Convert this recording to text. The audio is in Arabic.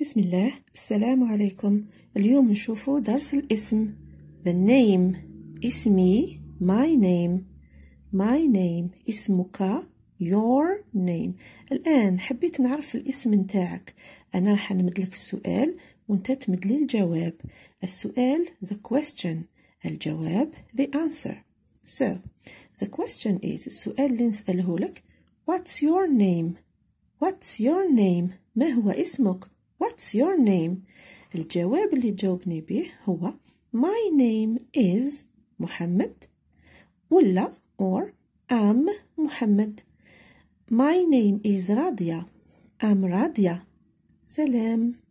بسم الله السلام عليكم اليوم نشوفوا درس الاسم the name اسمي my name my name اسمك your name الآن حبيت نعرف الاسم نتاعك أنا راح نمد لك السؤال وانت تمد لي الجواب السؤال the question الجواب the answer so the question is السؤال اللي نسأله لك what's your name what's your name ما هو اسمك What's your name? الجواب اللي جاوبني به هو My name is محمد ولا or I'm محمد My name is Radia I'm Radia سلام